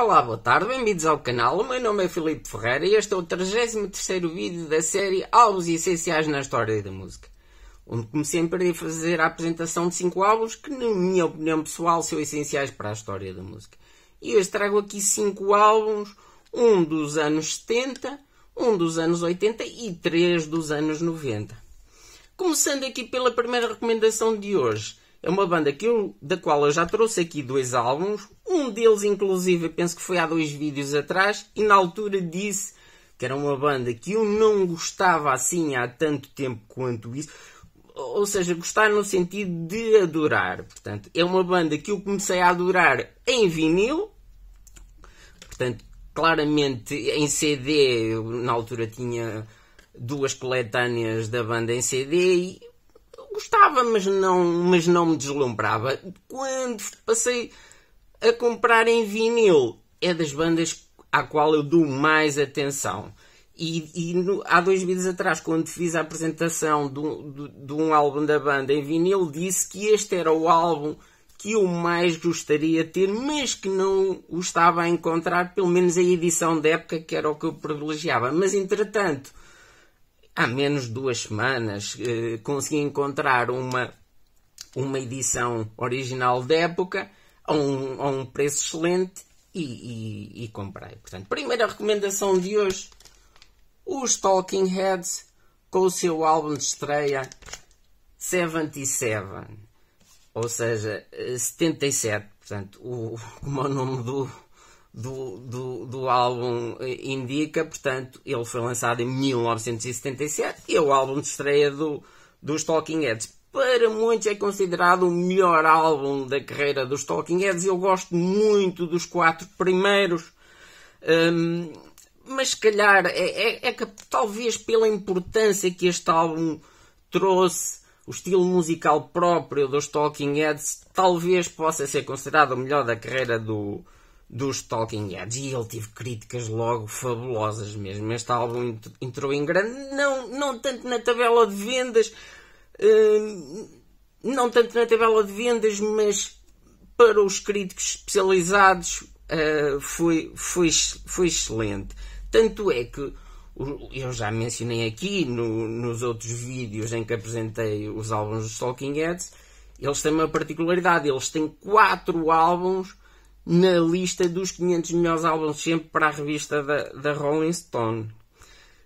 Olá, boa tarde, bem-vindos ao canal. O meu nome é Filipe Ferreira e este é o 33 vídeo da série Álbuns Essenciais na História da Música, onde comecei a fazer a apresentação de 5 álbuns que, na minha opinião pessoal, são essenciais para a história da música. E hoje trago aqui 5 álbuns, um dos anos 70, um dos anos 80 e 3 dos anos 90. Começando aqui pela primeira recomendação de hoje. É uma banda que eu, da qual eu já trouxe aqui dois álbuns, um deles, inclusive, penso que foi há dois vídeos atrás, e na altura disse que era uma banda que eu não gostava assim há tanto tempo quanto isso. Ou seja, gostar no sentido de adorar. Portanto, é uma banda que eu comecei a adorar em vinil. Portanto, claramente em CD, eu, na altura tinha duas coletâneas da banda em CD e gostava, mas não, mas não me deslumbrava. Quando passei a comprar em vinil é das bandas à qual eu dou mais atenção. E, e no, há dois meses atrás, quando fiz a apresentação de um, de, de um, álbum da banda em vinil, disse que este era o álbum que eu mais gostaria de ter, mas que não o estava a encontrar, pelo menos a edição da época, que era o que eu privilegiava. Mas entretanto, há menos de duas semanas, eh, consegui encontrar uma, uma edição original da época a um, a um preço excelente e, e, e, comprei. Portanto, primeira recomendação de hoje: os Talking Heads com o seu álbum de estreia 77, ou seja, 77. Eh, portanto, o, como o nome do, do, do, do álbum eh, indica, portanto, ele foi lançado em 1977 e é o álbum de estreia do, dos Talking Heads para muitos é considerado o melhor álbum da carreira dos Talking Heads. Eu gosto muito dos quatro primeiros. Um, mas se calhar é, é, é, que talvez pela importância que este álbum trouxe, o estilo musical próprio dos Talking Heads, talvez possa ser considerado o melhor da carreira do, dos Talking Heads. E ele teve críticas logo fabulosas mesmo. Este álbum entrou em grande, não, não tanto na tabela de vendas, Hum, não tanto na tabela de vendas, mas para os críticos especializados eh, foi, foi, foi excelente. Tanto é que eu já mencionei aqui no, nos outros vídeos em que apresentei os álbuns dos Talking Heads, eles têm uma particularidade, eles têm quatro álbuns na lista dos 500 melhores álbuns sempre para a revista da, da Rolling Stone.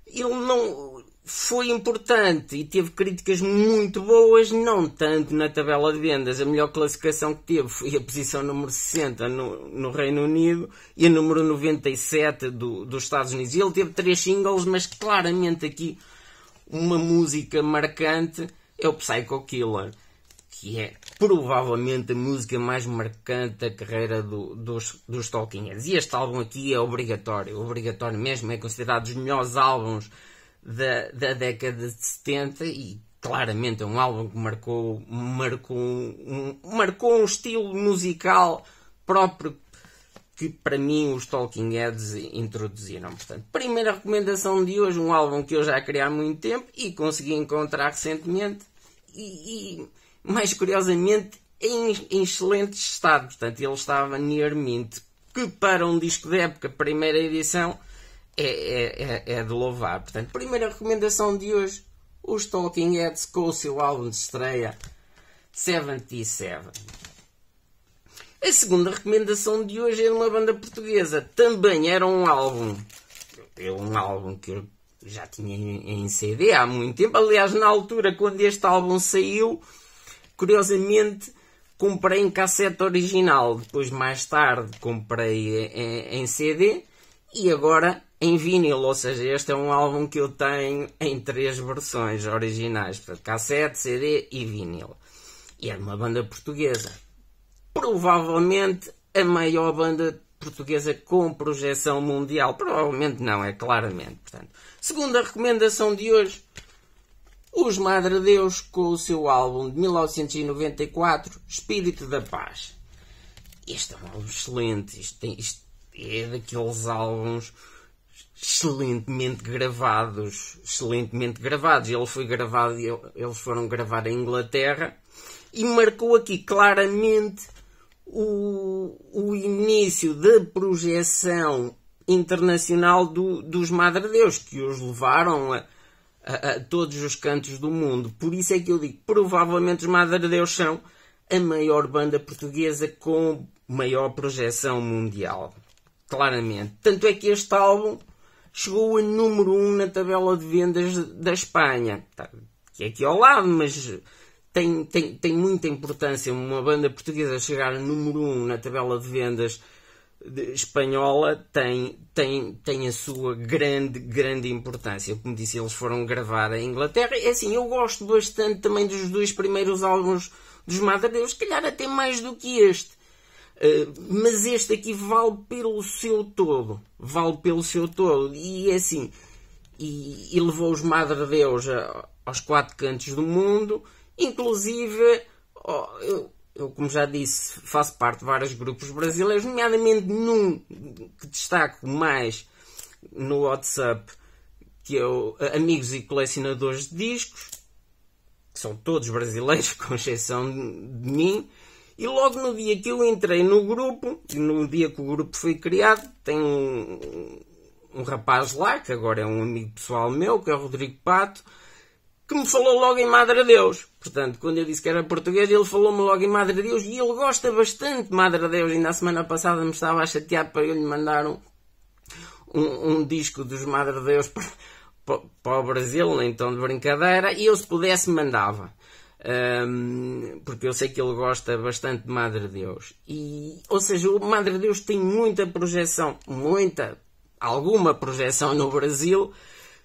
Ele não, foi importante e teve críticas muito boas, não tanto na tabela de vendas. A melhor classificação que teve foi a posição número 60 no, no Reino Unido e a número 97 do, dos Estados Unidos. E ele teve três singles, mas claramente aqui uma música marcante é o Psycho Killer, que é provavelmente a música mais marcante da carreira do, dos, dos Talking Heads. E este álbum aqui é obrigatório, obrigatório mesmo, é considerado dos melhores álbuns da, da década de 70 e claramente é um álbum que marcou, marcou, um, marcou um estilo musical próprio que para mim os Talking Heads introduziram. Portanto, primeira recomendação de hoje, um álbum que eu já queria há muito tempo e consegui encontrar recentemente e, e mais curiosamente em, em, excelente estado. Portanto, ele estava near mint, que para um disco de época, primeira edição, é, é, é, é de louvar. Portanto, primeira recomendação de hoje: os Talking Heads com o seu álbum de estreia 77. A segunda recomendação de hoje é uma banda portuguesa. Também era um álbum. É um álbum que eu já tinha em CD há muito tempo. Aliás, na altura, quando este álbum saiu, curiosamente comprei em cassete original. Depois, mais tarde, comprei em CD. E agora em vinil, ou seja, este é um álbum que eu tenho em três versões originais, cassete, CD e vinil. E é uma banda portuguesa. Provavelmente a maior banda portuguesa com projeção mundial. Provavelmente não, é claramente. Portanto, segunda recomendação de hoje, os Madre Deus com o seu álbum de 1994, Espírito da Paz. Este é um álbum excelente, isto, tem, isto é daqueles álbuns excelentemente gravados, excelentemente gravados. Ele foi gravado, eles foram gravar em Inglaterra e marcou aqui claramente o, o início da projeção internacional do, dos Madre Deus, que os levaram a, a, a, todos os cantos do mundo. Por isso é que eu digo, provavelmente os Madre Deus são a maior banda portuguesa com maior projeção mundial claramente. Tanto é que este álbum chegou a número 1 um na tabela de vendas da Espanha, tá, que é aqui ao lado, mas tem, tem, tem muita importância uma banda portuguesa chegar a número 1 um na tabela de vendas espanhola tem, tem, tem a sua grande, grande importância. Como disse, eles foram gravar em Inglaterra. É assim, eu gosto bastante também dos dois primeiros álbuns dos Madadeus, se calhar até mais do que este. Eh, mas este aqui vale pelo seu todo. Vale pelo seu todo. E é assim. E, e levou-os, Madre Deus, a, aos quatro cantos do mundo. Inclusive, oh, eu, eu, como já disse, faço parte de vários grupos brasileiros, nomeadamente num que destaco mais no WhatsApp, que é o eh, Amigos e Colecionadores de Discos, que são todos brasileiros, com exceção de mim. E logo no dia que eu entrei no grupo, no dia que o grupo foi criado, tem um, um rapaz lá, que agora é um amigo pessoal meu, que é o Rodrigo Pato, que me falou logo em Madre Deus. Portanto, quando eu disse que era português, ele falou-me logo em Madre Deus e ele gosta bastante de Madre Deus. Ainda a semana passada me estava a chatear para eu lhe mandar um, um, um disco dos Madre Deus para, para, para o Brasil, então de brincadeira, e eu se pudesse mandava. Um, porque eu sei que ele gosta bastante de Madre Deus. E, ou seja, o Madre Deus tem muita projeção, muita, alguma projeção no Brasil,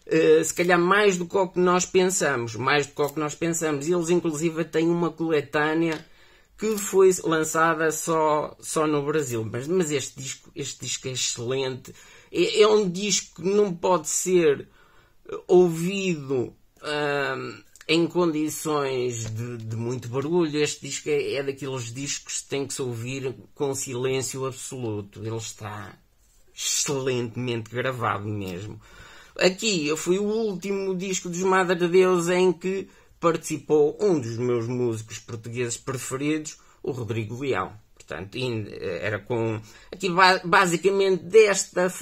uh, se calhar mais do que o que nós pensamos, mais do que o que nós pensamos. Eles, inclusive, têm uma coletânea que foi lançada só, só no Brasil. Mas, mas este, disco, este disco é excelente. É, é um disco que não pode ser ouvido em condições de, de, muito barulho. Este disco é, é, daqueles discos que tem que se ouvir com silêncio absoluto. Ele está excelentemente gravado mesmo. Aqui foi o último disco dos Madre de Deus em que participou um dos meus músicos portugueses preferidos, o Rodrigo Leão. Portanto, eh, era com. Aqui, basicamente, desta,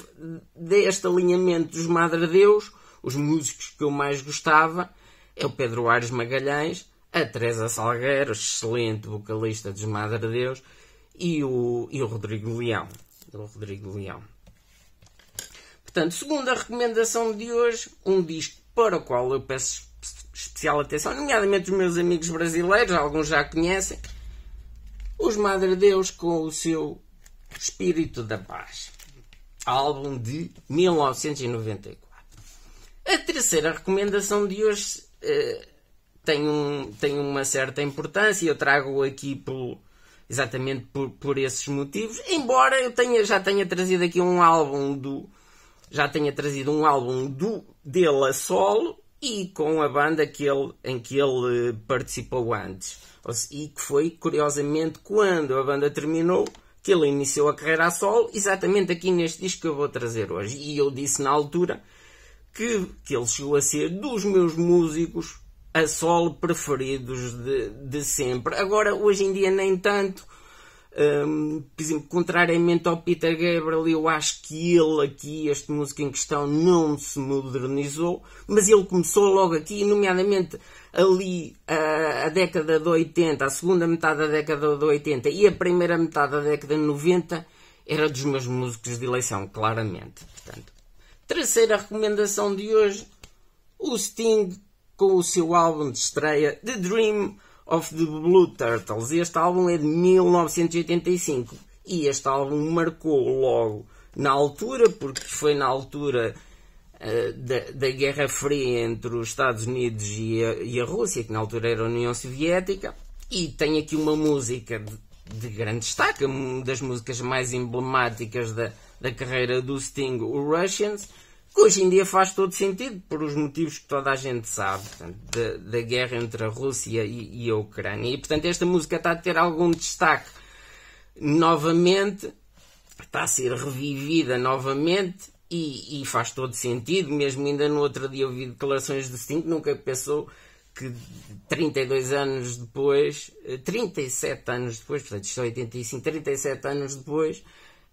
deste alinhamento dos Madre Deus, os músicos que eu mais gostava é o Pedro Aires Magalhães, a Teresa Salgueiro, excelente vocalista dos Madre Deus, e o, e o Rodrigo Leão. O Rodrigo Leão. Portanto, segundo a recomendação de hoje, um disco para o qual eu peço especial atenção, nomeadamente os meus amigos brasileiros, alguns já conhecem, os Madre Deus com o seu Espírito da Paz, álbum de 1994. A terceira recomendação de hoje eh, tem, um, tem uma certa importância. e Eu trago aqui por, exatamente por, por esses motivos. Embora eu tenha, já tenha trazido aqui um álbum do. Já tenha trazido um álbum do dele a solo e com a banda que ele, em que ele eh, participou antes. E que foi, curiosamente, quando a banda terminou, que ele iniciou a carreira a solo, exatamente aqui neste disco que eu vou trazer hoje. E eu disse na altura que, que ele chegou a ser dos meus músicos a solo preferidos de, de sempre. Agora, hoje em dia, nem tanto. Um, por exemplo, contrariamente ao Peter Gabriel, eu acho que ele aqui, este músico em questão, não se modernizou, mas ele começou logo aqui, nomeadamente ali a, a década de 80, a segunda metade da década de 80 e a primeira metade da década de 90, era dos meus músicos de eleição, claramente. Portanto, Terceira recomendação de hoje: o Sting com o seu álbum de estreia The Dream of the Blue Turtles. Este álbum é de 1985 e este álbum marcou logo na altura, porque foi na altura eh, da, da, Guerra Fria entre os Estados Unidos e a, e a, Rússia, que na altura era a União Soviética, e tem aqui uma música de, de grande destaque, uma das músicas mais emblemáticas da, da carreira do Sting, o Russians, que hoje em dia faz todo sentido, por os motivos que toda a gente sabe, portanto, da, da, guerra entre a Rússia e, e a Ucrânia. E, portanto, esta música está a ter algum destaque novamente, está a ser revivida novamente, e, e, faz todo sentido, mesmo ainda no outro dia ouvi declarações do Sting, nunca pensou que 32 anos depois, 37 eh, anos depois, portanto isto é 85, 37 anos depois,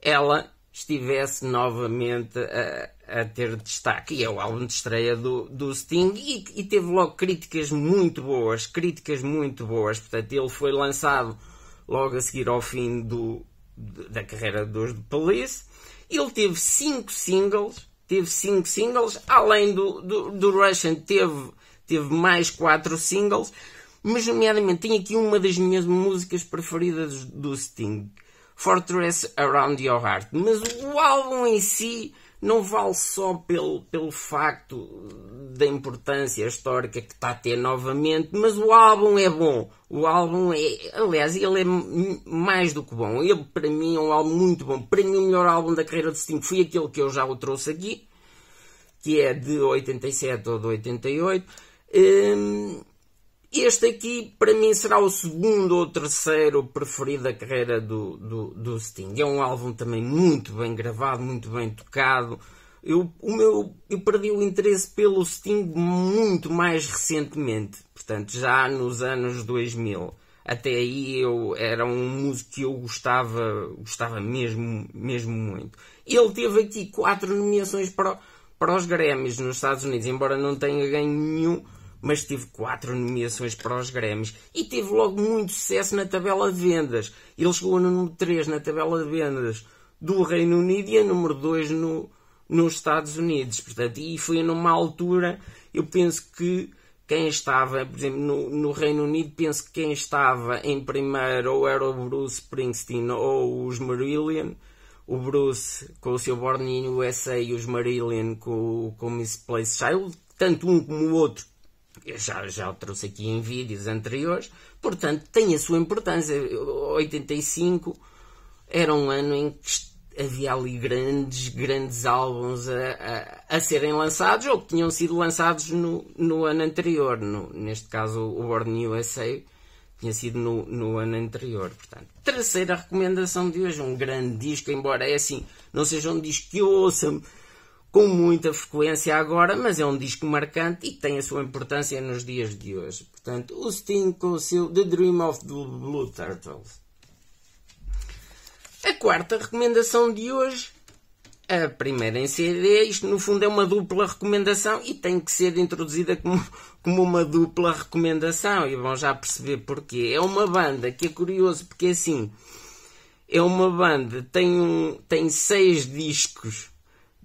ela estivesse novamente a, a, ter destaque. E é o álbum de estreia do, do Sting e, e, teve logo críticas muito boas, críticas muito boas. Portanto, ele foi lançado logo a seguir ao fim do, da carreira dos The Police. Ele teve cinco singles, teve cinco singles, além do, do, do Russian teve, teve mais quatro singles. Mas, nomeadamente, tem aqui uma das minhas músicas preferidas do Sting, Fortress Around Your Heart. Mas o álbum em si não vale só pelo, pelo facto da importância histórica que está a ter novamente, mas o álbum é bom. O álbum é, aliás, ele é mais do que bom. Ele, para mim, é um álbum muito bom. Para mim, o melhor álbum da carreira de Sting foi aquele que eu já o trouxe aqui, que é de 87 ou de 88. Hum, este aqui, para mim, será o segundo ou terceiro preferido da carreira do, do, do Sting. É um álbum também muito bem gravado, muito bem tocado. Eu, o meu, eu perdi o interesse pelo Sting muito mais recentemente, portanto, já nos anos 2000 até aí eu era um músico que eu gostava, gostava mesmo, mesmo muito. Ele teve aqui quatro nomeações para, para os Grammys nos Estados Unidos, embora não tenha ganho nenhum, mas teve quatro nomeações para os Grêmios e teve logo muito sucesso na tabela de vendas. Ele chegou no número 3 na tabela de vendas do Reino Unido e a número 2 no, nos Estados Unidos. Portanto, e foi numa altura, eu penso que quem estava, por exemplo, no, no, Reino Unido, penso que quem estava em primeiro ou era o Bruce Springsteen ou os Marillion, o Bruce com o seu Born in USA e os Marillion com, com Miss Place Child, tanto um como o outro eu já, já o trouxe aqui em vídeos anteriores, portanto tem a sua importância. 85 era um ano em que havia ali grandes, grandes álbuns a, a, a serem lançados ou que tinham sido lançados no, no ano anterior. No, neste caso, o Born USA tinha sido no, no ano anterior. Portanto, terceira recomendação de hoje, um grande disco, embora é assim, não seja um disco que ouça com muita frequência agora, mas é um disco marcante e tem a sua importância nos dias de hoje. Portanto, o Sting com o seu The Dream of the Blue Turtles. A quarta recomendação de hoje, a primeira em CD, isto no fundo é uma dupla recomendação e tem que ser introduzida como, como uma dupla recomendação e vão já perceber porquê. É uma banda que é curioso porque assim, é uma banda, tem, um, tem seis discos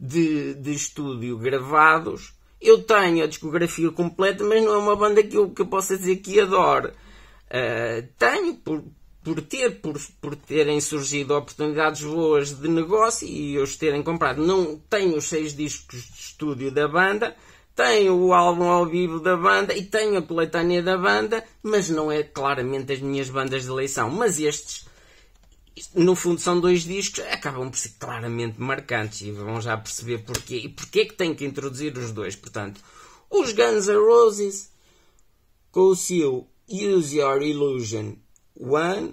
de, de estúdio gravados. Eu tenho a discografia completa, mas não é uma banda que eu, que eu possa dizer que adoro. Uh, ah, tenho por, por ter, por, por terem surgido oportunidades boas de negócio e os terem comprado. Não tenho os seis discos de estúdio da banda, tenho o álbum ao vivo da banda e tenho a coletânea da banda, mas não é claramente as minhas bandas de eleição. Mas estes no fundo são dois discos acabam por ser claramente marcantes e vão já perceber porquê e porquê que tem que introduzir os dois portanto os Guns N' Roses com o seu Use Your Illusion 1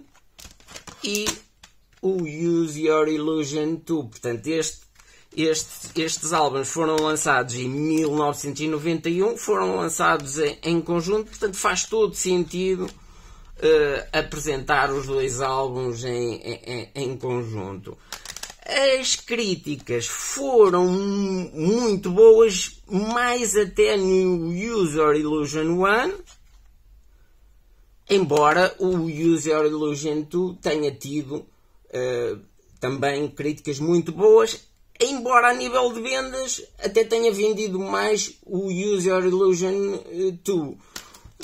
e o Use Your Illusion 2 portanto este, este, estes álbuns foram lançados em 1991 foram lançados em, em conjunto portanto faz todo sentido eh, apresentar os dois álbuns em, em, em conjunto. As críticas foram muito boas, mais até no User Illusion 1, embora o User Illusion 2 tenha tido uh, também críticas muito boas, embora a nível de vendas até tenha vendido mais o User Illusion 2. Eh,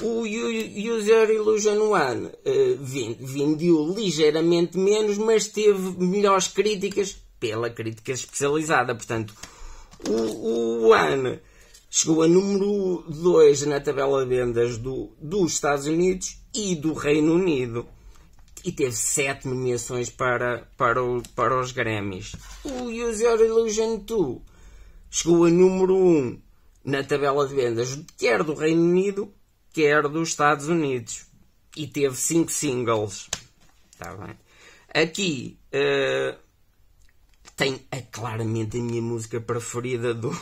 o User Illusion One uh, eh, vendeu ligeiramente menos, mas teve melhores críticas pela crítica especializada. Portanto, o, o One chegou a número 2 na tabela de vendas do, dos Estados Unidos e do Reino Unido e teve sete nomeações para, para, o, para os Grammys. O User Illusion 2 chegou a número 1 um na tabela de vendas, quer do Reino Unido, quer dos Estados Unidos. E teve 5 singles. Tá bem? Aqui uh, tem claramente a minha música preferida do,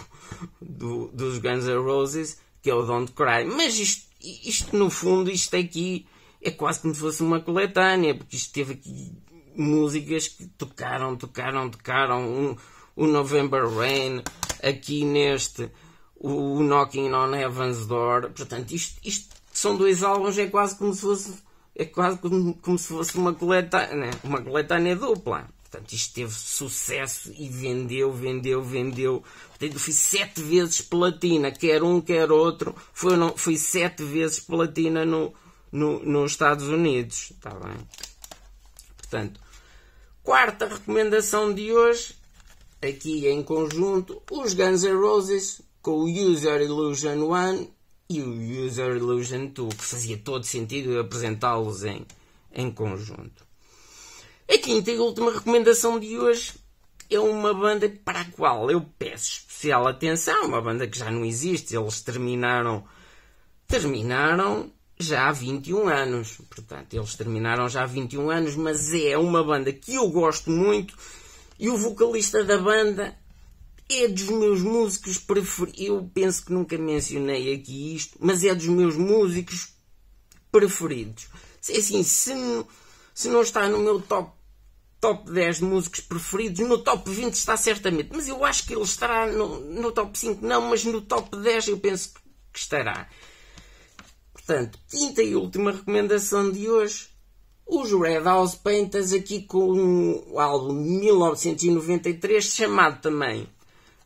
do, dos Guns N' Roses, que é o Don't Cry. Mas isto, isto no fundo, isto aqui é quase como se fosse uma coletânea, porque isto teve aqui músicas que tocaram, tocaram, tocaram. Um, o November Rain, aqui neste o, o Knocking on Heaven's Door. Portanto, isto, isto são dois álbuns, é quase como se fosse, é quase como, como se fosse uma coletânea, né? uma coletânea dupla. Portanto, isto teve sucesso e vendeu, vendeu, vendeu. Portanto, fui sete vezes platina, quer um, quer outro. Foi, não, fui sete vezes platina no, no, nos Estados Unidos. Está bem? Portanto, quarta recomendação de hoje, aqui em conjunto, os Guns N' Roses com o User Illusion 1 e o User Illusion 2, que fazia todo sentido apresentá-los em, em conjunto. A quinta e última recomendação de hoje é uma banda para a qual eu peço especial atenção, uma banda que já não existe, eles terminaram terminaram já há 21 anos. Portanto, eles terminaram já há 21 anos, mas é uma banda que eu gosto muito e o vocalista da banda é dos meus músicos preferidos. Eu penso que nunca mencionei aqui isto, mas é dos meus músicos preferidos. É assim, se, se não está no meu top, top 10 de músicos preferidos, no top 20 está certamente. Mas eu acho que ele estará no, no top 5, não, mas no top 10 eu penso que estará. Portanto, quinta e última recomendação de hoje. Os Red House Painters aqui com o álbum de 1993 chamado também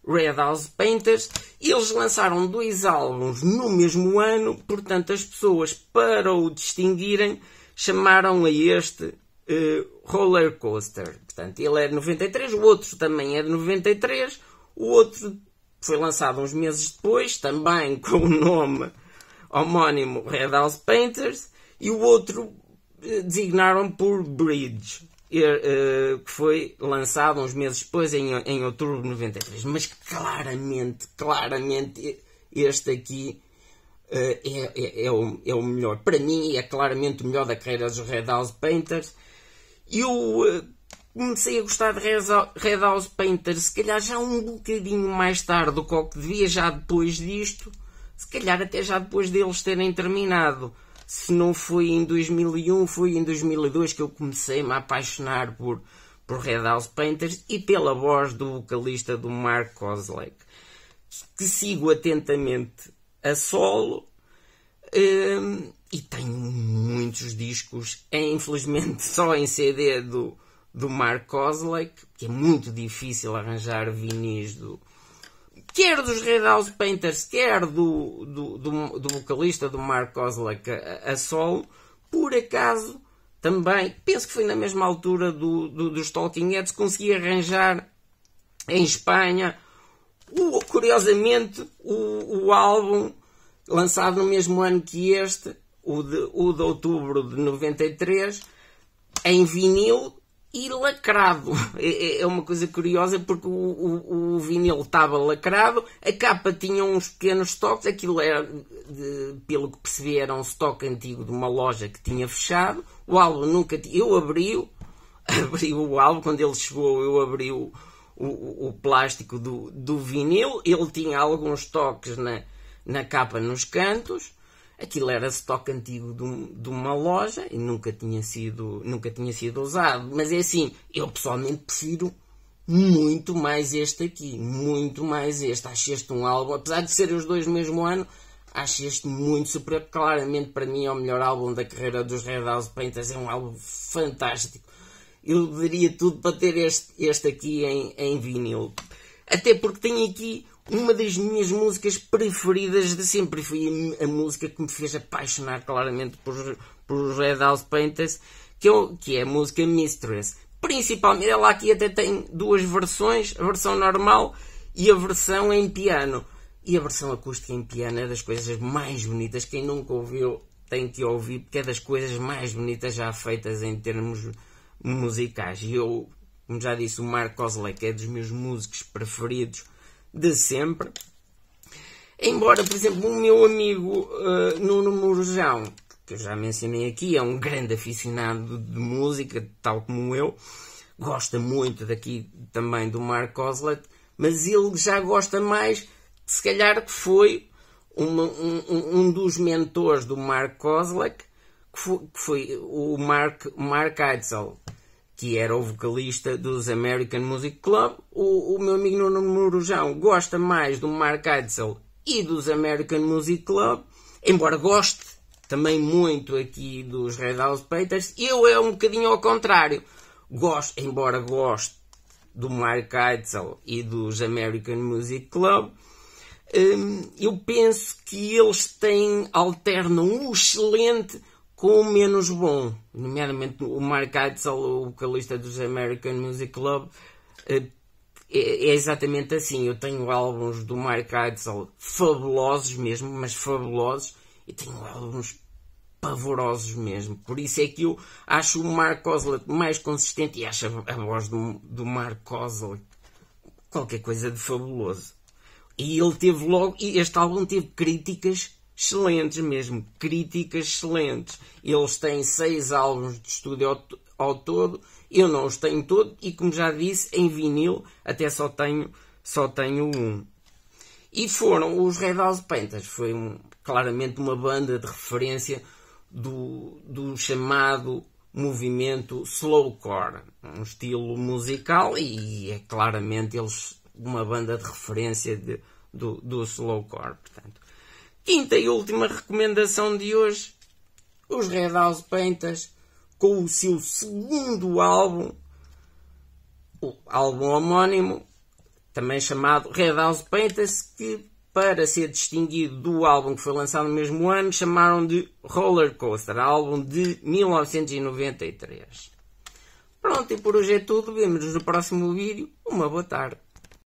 Red House Painters. Eles lançaram dois álbuns no mesmo ano, portanto, as pessoas, para o distinguirem, chamaram a este uh, Roller Coaster. Portanto, ele é de 93, o outro também é de 93, o outro foi lançado uns meses depois, também com o nome homónimo Red House Painters, e o outro eh, designaram por Bridge. Eh, que foi lançado uns meses depois, em, em outubro de 93. Mas claramente, claramente, este aqui eh, é, é, é, o, é, o, melhor. Para mim, é claramente o melhor da carreira dos Red House Painters. Eu eh, comecei a gostar de Red House Painters, se calhar já um bocadinho mais tarde do que o que devia, já depois disto. Se calhar até já depois deles terem terminado se não foi em 2001, foi em 2002 que eu comecei a -me apaixonar por, por Red House Painters e pela voz do vocalista do Mark Kozlek, que sigo atentamente a solo um, e tenho muitos discos, é infelizmente só em CD do, do Mark Kozlek, que é muito difícil arranjar vinis do, quer dos Red House Painters, quer do, do, do, do vocalista do Mark Kozlak a, a, solo, por acaso também, penso que foi na mesma altura do, do, dos Talking Heads, consegui arranjar em Espanha, o, curiosamente, o, o álbum lançado no mesmo ano que este, o de, o de outubro de 93, em vinil, e lacrado. É, é, é uma coisa curiosa porque o, o, o, vinil estava lacrado, a capa tinha uns pequenos toques, aquilo era, de, pelo que percebi, era um estoque antigo de uma loja que tinha fechado. O álbum nunca tinha. Eu abri-o, abri o álbum, quando ele chegou, eu abri o, o, o plástico do, do vinil. Ele tinha alguns toques na, na capa nos cantos. Aquilo era estoque antigo de, um, de, uma loja e nunca tinha, sido, nunca tinha sido usado. Mas é assim, eu pessoalmente prefiro muito mais este aqui, muito mais este. Acho este um álbum, apesar de serem os dois no mesmo ano, acho este muito superior. Claramente para mim é o melhor álbum da carreira dos Red House Painters, é um álbum fantástico. Eu daria tudo para ter este, este aqui em, em vinil. Até porque tem aqui uma das minhas músicas preferidas de sempre foi a, música que me fez apaixonar claramente por, por Red House Painters, que, eu, é que é a música Mistress. Principalmente, ela aqui até tem duas versões, a versão normal e a versão em piano. E a versão acústica em piano é das coisas mais bonitas. Quem nunca ouviu tem que ouvir, porque é das coisas mais bonitas já feitas em termos musicais. E eu, como já disse, o Mark Osley, que é dos meus músicos preferidos de sempre. Embora, por exemplo, o meu amigo uh, Nuno Mourjão, que eu já mencionei aqui, é um grande aficionado de música, tal como eu, gosta muito daqui também do Mark Oslet, mas ele já gosta mais, se calhar que foi uma, um, um, dos mentores do Mark Kozlek, que foi, que foi o Mark, Mark Eitzel, que era o vocalista dos American Music Club. O, o meu amigo Nuno Morujão gosta mais do Mark Edsel e dos American Music Club, embora goste também muito aqui dos Red House Peters. Eu é um bocadinho ao contrário. Gosto, embora goste do Mark Edsel e dos American Music Club, hum, eu penso que eles têm, alternam o excelente com o menos bom, nomeadamente o Mark Eitzel, o vocalista dos American Music Club, eh, é, é, exatamente assim. Eu tenho álbuns do Mark Eitzel fabulosos mesmo, mas fabulosos, e tenho álbuns pavorosos mesmo. Por isso é que eu acho o Mark Oslet mais consistente e acho a, voz do, do Mark Oslet qualquer coisa de fabuloso. E ele teve logo, e este álbum teve críticas excelentes mesmo, críticas excelentes. Eles têm seis álbuns de estúdio ao, ao todo, eu não os tenho todos e como já disse, em vinil até só tenho, só tenho um. E foram os Red House Painters, foi um, claramente uma banda de referência do, do chamado movimento slowcore, um estilo musical e é claramente eles uma banda de referência de, do, do slowcore, portanto. Quinta e última recomendação de hoje: os Red House Painters com o seu segundo álbum, o álbum homónimo, também chamado Red House Painters, que para ser distinguido do álbum que foi lançado no mesmo ano, chamaram de Roller Coaster, álbum de 1993. Pronto, e por hoje é tudo. Vemo-nos no próximo vídeo. Uma boa tarde.